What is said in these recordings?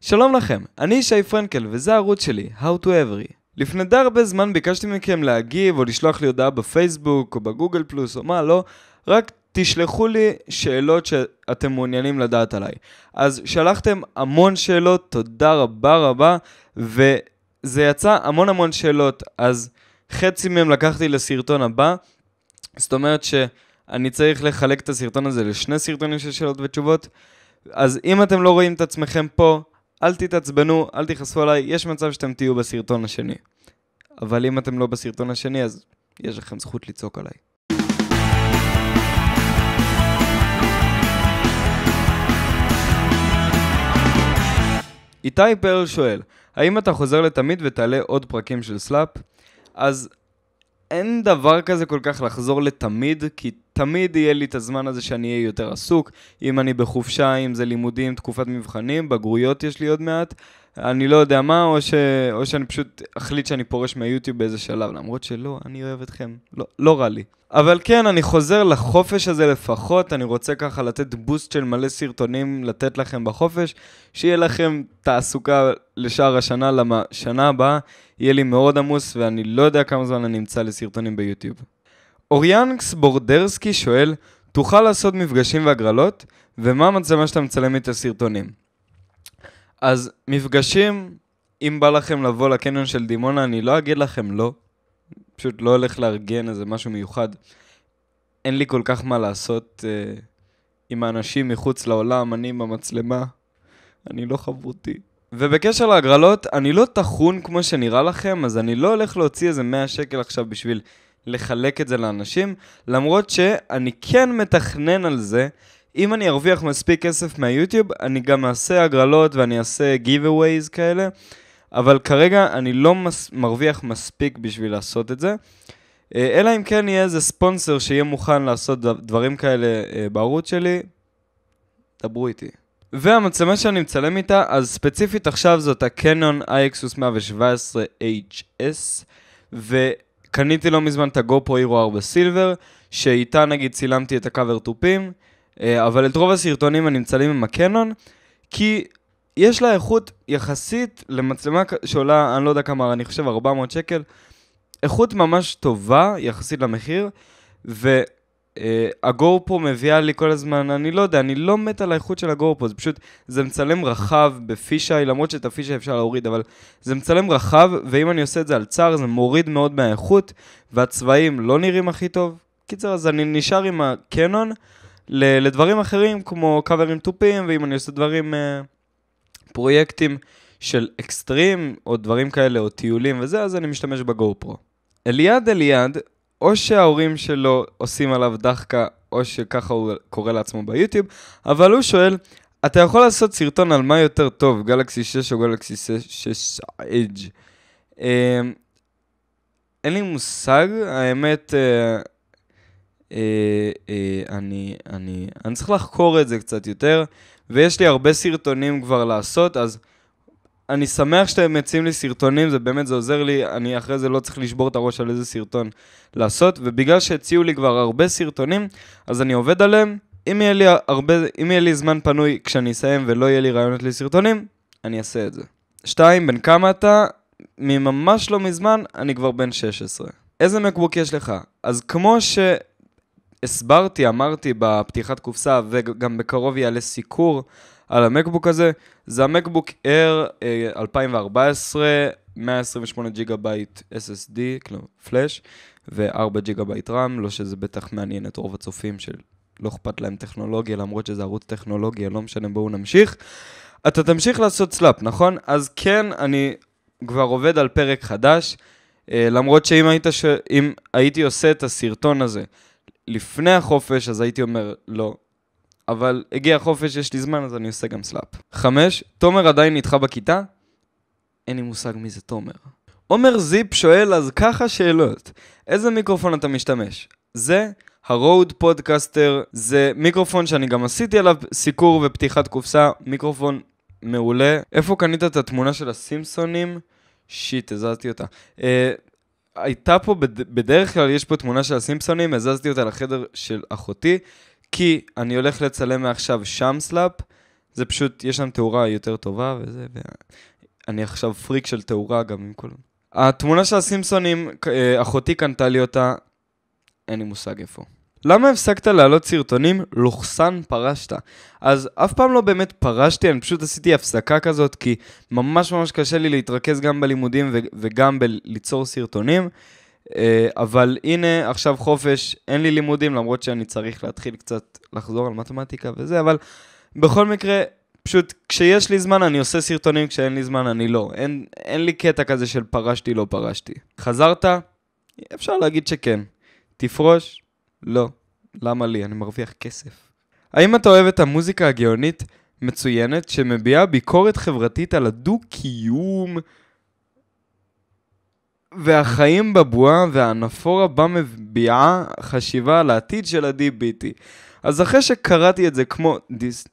שלום לכם, אני ישי פרנקל וזה הערוץ שלי, How to Every. לפני די הרבה זמן ביקשתי מכם להגיב או לשלוח לי הודעה בפייסבוק או בגוגל פלוס או מה לא, רק תשלחו לי שאלות שאתם מעוניינים לדעת עליי. אז שלחתם המון שאלות, תודה רבה רבה, וזה יצא המון המון שאלות, אז חצי מהם לקחתי לסרטון הבא, זאת אומרת שאני צריך לחלק את הסרטון הזה לשני סרטונים של שאלות ותשובות. אז אם אתם לא רואים את עצמכם פה, אל תתעצבנו, אל תכעסו עליי, יש מצב שאתם תהיו בסרטון השני. אבל אם אתם לא בסרטון השני, אז יש לכם זכות לצעוק עליי. איתי פרל שואל, האם אתה חוזר לתמיד ותעלה עוד פרקים של סלאפ? אז אין דבר כזה כל כך לחזור לתמיד, כי תמיד יהיה לי את הזמן הזה שאני אהיה יותר עסוק. אם אני בחופשה, אם זה לימודים, תקופת מבחנים, בגרויות יש לי עוד מעט. אני לא יודע מה, או, ש... או שאני פשוט אחליט שאני פורש מהיוטיוב באיזה שלב, למרות שלא, אני אוהב אתכם, לא, לא רע לי. אבל כן, אני חוזר לחופש הזה לפחות, אני רוצה ככה לתת בוסט של מלא סרטונים לתת לכם בחופש, שיהיה לכם תעסוקה לשאר השנה, למה שנה הבאה יהיה לי מאוד עמוס, ואני לא יודע כמה זמן אני אמצא לסרטונים ביוטיוב. אוריאנקס בורדרסקי שואל, תוכל לעשות מפגשים והגרלות? ומה המצלמה שאתה מצלם את הסרטונים? אז מפגשים, אם בא לכם לבוא לקניון של דימונה, אני לא אגיד לכם לא. פשוט לא הולך לארגן איזה משהו מיוחד. אין לי כל כך מה לעשות אה, עם האנשים מחוץ לעולם, אני עם המצלמה. אני לא חברותי. ובקשר להגרלות, אני לא טחון כמו שנראה לכם, אז אני לא הולך להוציא איזה 100 שקל עכשיו בשביל לחלק את זה לאנשים, למרות שאני כן מתכנן על זה. אם אני ארוויח מספיק כסף מהיוטיוב, אני גם אעשה הגרלות ואני אעשה giveaways כאלה, אבל כרגע אני לא מס... מרוויח מספיק בשביל לעשות את זה. אה, אלא אם כן יהיה איזה ספונסר שיהיה מוכן לעשות דברים כאלה אה, בערוץ שלי, דברו איתי. והמצלמה שאני מצלם איתה, אז ספציפית עכשיו זאת הקנון אייקסוס 117 HS, ו... קניתי לא מזמן את הגופו אירו 4 סילבר, שאיתה נגיד צילמתי את הקאבר תופים, אה, אבל את רוב הסרטונים אני מצלם עם הקנון, כי יש לה איכות יחסית למצלמה שעולה, אני לא יודע כמה, אני חושב 400 שקל, איכות ממש טובה יחסית למחיר, ו... אה, הגו פה מביאה לי כל הזמן, אני לא יודע, אני לא מת על האיכות של הגו פה, זה פשוט, זה מצלם רחב בפישאי, למרות שאת הפישאי אפשר להוריד, אבל זה מצלם רחב, ואם אני עושה את זה על צר, זה מוריד מאוד מהאיכות, והצבעים לא נראים הכי טוב. קיצר, אז אני נשאר עם הקנון לדברים אחרים, כמו קאברים תופים, ואם אני עושה דברים, אה, פרויקטים של אקסטרים, או דברים כאלה, או טיולים וזה, אז אני משתמש בגו פרו. אליעד אליעד או שההורים שלו עושים עליו דחקה, או שככה הוא קורא לעצמו ביוטיוב, אבל הוא שואל, אתה יכול לעשות סרטון על מה יותר טוב, גלקסי 6 או גלקסי 6 אג' אין לי מושג, האמת, אה, אה, אה, אני, אני צריך לחקור את זה קצת יותר, ויש לי הרבה סרטונים כבר לעשות, אז... אני שמח שאתם מציעים לי סרטונים, זה באמת, זה עוזר לי, אני אחרי זה לא צריך לשבור את הראש על איזה סרטון לעשות, ובגלל שהציעו לי כבר הרבה סרטונים, אז אני עובד עליהם. אם יהיה לי, הרבה, אם יהיה לי זמן פנוי כשאני אסיים ולא יהיה לי רעיונות לסרטונים, אני אעשה את זה. שתיים, בן כמה אתה? מממש לא מזמן, אני כבר בן 16. איזה מקבוק יש לך? אז כמו שהסברתי, אמרתי בפתיחת קופסה, וגם בקרוב יעלה סיקור על המקבוק הזה, זה המקבוק Air 2014, אה, 128 ג'יגה בייט SSD, כלומר פלאש, ו-4 ג'יגה בייט רם, לא שזה בטח מעניין את רוב הצופים של לא אכפת להם טכנולוגיה, למרות שזה ערוץ טכנולוגיה, לא משנה, בואו נמשיך. אתה תמשיך לעשות סלאפ, נכון? אז כן, אני כבר עובד על פרק חדש, אה, למרות שאם היית ש... הייתי עושה את הסרטון הזה לפני החופש, אז הייתי אומר, לא, אבל הגיע החופש, יש לי זמן, אז אני עושה גם סלאפ. חמש, תומר עדיין נדחה בכיתה? אין לי מושג מי זה תומר. עומר זיפ שואל אז ככה שאלות. איזה מיקרופון אתה משתמש? זה הרוד פודקסטר, זה מיקרופון שאני גם עשיתי עליו סיקור ופתיחת קופסה, מיקרופון מעולה. איפה קנית את התמונה של הסימפסונים? שיט, הזזתי אותה. אה, הייתה פה, בד... בדרך כלל יש פה תמונה של הסימפסונים, הזזתי אותה לחדר של אחותי, כי אני הולך לצלם מעכשיו שם סלאפ, זה פשוט, יש שם תאורה יותר טובה וזה, ואני עכשיו פריק של תאורה גם עם כל... התמונה של הסימפסונים, אה, אחותי קנתה לי אותה, אין לי מושג איפה. למה הפסקת להעלות סרטונים? לוכסן פרשת. אז אף פעם לא באמת פרשתי, אני פשוט עשיתי הפסקה כזאת, כי ממש ממש קשה לי להתרכז גם בלימודים וגם בליצור סרטונים. אה, אבל הנה, עכשיו חופש, אין לי לימודים, למרות שאני צריך להתחיל קצת לחזור על מתמטיקה וזה, אבל בכל מקרה, פשוט כשיש לי זמן אני עושה סרטונים, כשאין לי זמן אני לא. אין, אין לי קטע כזה של פרשתי, לא פרשתי. חזרת? אפשר להגיד שכן. תפרוש? לא. למה לי? אני מרוויח כסף. האם אתה אוהב את המוזיקה הגאונית? מצוינת, שמביעה ביקורת חברתית על הדו-קיום והחיים בבועה והאנפורה בה מביעה חשיבה על העתיד של ה-DBT. אז אחרי שקראתי את זה כמו דיס...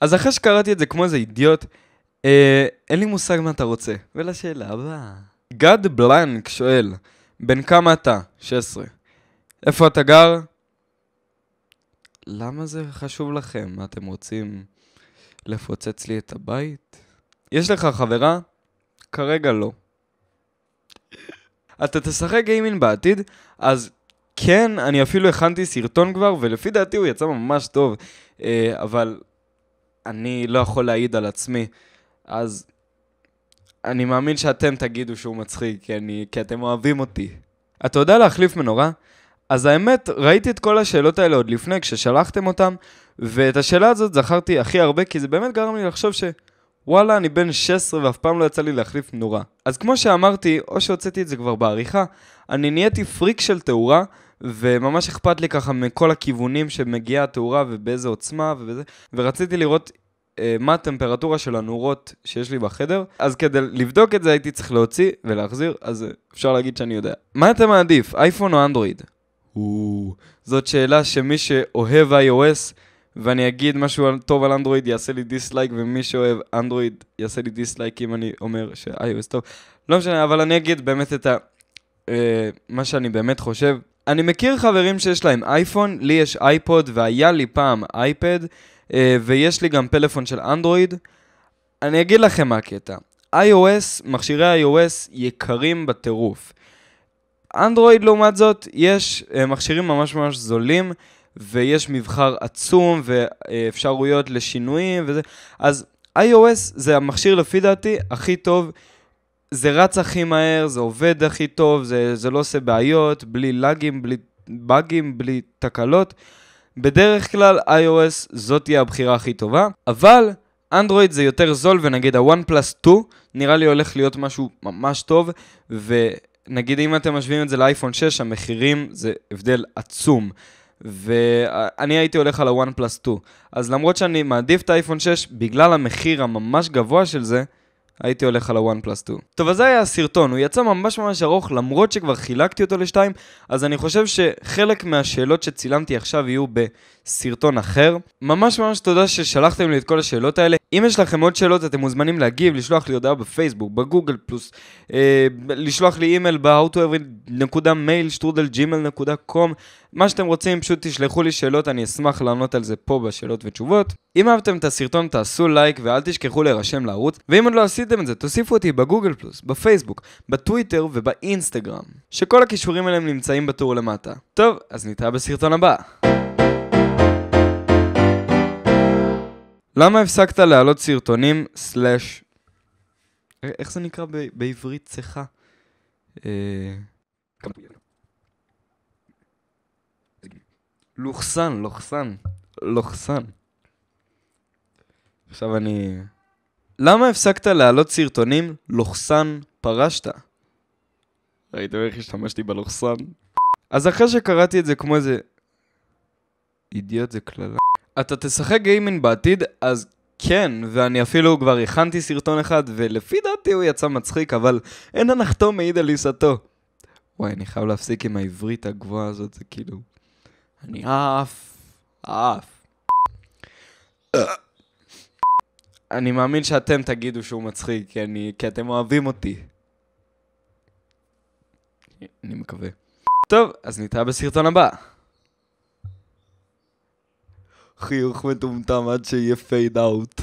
אז אחרי שקראתי את זה כמו איזה אידיוט, אה, אין לי מושג מה אתה רוצה. ולשאלה הבאה. גד בלנק שואל, בן כמה אתה? 16. איפה אתה גר? למה זה חשוב לכם? מה אתם רוצים? לפוצץ לי את הבית? יש לך חברה? כרגע לא. אתה תשחק גיימינג בעתיד, אז כן, אני אפילו הכנתי סרטון כבר, ולפי דעתי הוא יצא ממש טוב, אה, אבל אני לא יכול להעיד על עצמי. אז אני מאמין שאתם תגידו שהוא מצחיק, כי, אני, כי אתם אוהבים אותי. אתה יודע להחליף מנורה? אז האמת, ראיתי את כל השאלות האלה עוד לפני, כששלחתם אותן, ואת השאלה הזאת זכרתי הכי הרבה, כי זה באמת גרם לי לחשוב ש... וואלה, אני בן 16 ואף פעם לא יצא לי להחליף נורה. אז כמו שאמרתי, או שהוצאתי את זה כבר בעריכה, אני נהייתי פריק של תאורה, וממש אכפת לי ככה מכל הכיוונים שמגיעה התאורה ובאיזה עוצמה ובזה, ורציתי לראות אה, מה הטמפרטורה של הנורות שיש לי בחדר, אז כדי לבדוק את זה הייתי צריך להוציא ולהחזיר, אז אפשר להגיד שאני יודע. מה אתה מעדיף, אייפון או אנדרואיד? זאת שאלה שמי שאוהב iOS ואני אגיד משהו טוב על אנדרואיד, יעשה לי דיסלייק, ומי שאוהב אנדרואיד יעשה לי דיסלייק אם אני אומר ש-iOS טוב. לא משנה, אבל אני אגיד באמת את ה... אה, מה שאני באמת חושב. אני מכיר חברים שיש להם אייפון, לי יש אייפוד, והיה לי פעם אייפד, אה, ויש לי גם פלאפון של אנדרואיד. אני אגיד לכם מה הקטע. iOS, מכשירי iOS יקרים בטירוף. אנדרואיד לעומת זאת, יש אה, מכשירים ממש ממש זולים. ויש מבחר עצום ואפשרויות לשינויים וזה. אז iOS זה המכשיר לפי דעתי הכי טוב, זה רץ הכי מהר, זה עובד הכי טוב, זה, זה לא עושה בעיות, בלי לאגים, בלי באגים, בלי תקלות. בדרך כלל iOS זאת תהיה הבחירה הכי טובה, אבל אנדרואיד זה יותר זול ונגיד ה-one plus 2 נראה לי הולך להיות משהו ממש טוב ונגיד אם אתם משווים את זה לאייפון 6 המחירים זה הבדל עצום. ואני הייתי הולך על הוואן פלוס 2. אז למרות שאני מעדיף את האייפון 6, בגלל המחיר הממש גבוה של זה, הייתי הולך על הוואן פלוס 2. טוב, אז זה היה הסרטון, הוא יצא ממש ממש ארוך, למרות שכבר חילקתי אותו לשתיים, אז אני חושב שחלק מהשאלות שצילמתי עכשיו יהיו בסרטון אחר. ממש ממש תודה ששלחתם לי את כל השאלות האלה. אם יש לכם עוד שאלות, אתם מוזמנים להגיב, לשלוח לי הודעה בפייסבוק, בגוגל פלוס, אה, לשלוח לי אימייל ב-howtoevery.mail.gmail.com מה שאתם רוצים, פשוט תשלחו לי שאלות, אני אשמח לענות על זה פה בשאלות ותשובות. אם אהבתם את הסרטון, תעשו לייק ואל תשכחו להירשם לערוץ, ואם עוד לא עשיתם... עשיתם את זה, תוסיפו אותי בגוגל פלוס, בפייסבוק, בטוויטר ובאינסטגרם, שכל הכישורים האלה נמצאים בטור למטה. טוב, אז נתראה בסרטון הבא. למה הפסקת להעלות סרטונים סלאש... אה, איך זה נקרא ב- בעברית צחה? אה... לוחסן, לוחסן, לוחסן. עכשיו אני... למה הפסקת להעלות סרטונים לוחסן פרשת? ראית איך השתמשתי בלוחסן? אז אחרי שקראתי את זה כמו איזה... אידיוט זה קללה. אתה תשחק גיימינג בעתיד, אז כן, ואני אפילו כבר הכנתי סרטון אחד, ולפי דעתי הוא יצא מצחיק, אבל אין הנחתו מעיד על עיסתו. וואי, אני חייב להפסיק עם העברית הגבוהה הזאת, זה כאילו... אני עף, עף. אני מאמין שאתם תגידו שהוא מצחיק, כי, אני, כי אתם אוהבים אותי. אני מקווה. טוב, אז נתראה בסרטון הבא. חיוך מטומטם עד שיהיה פייד אאוט.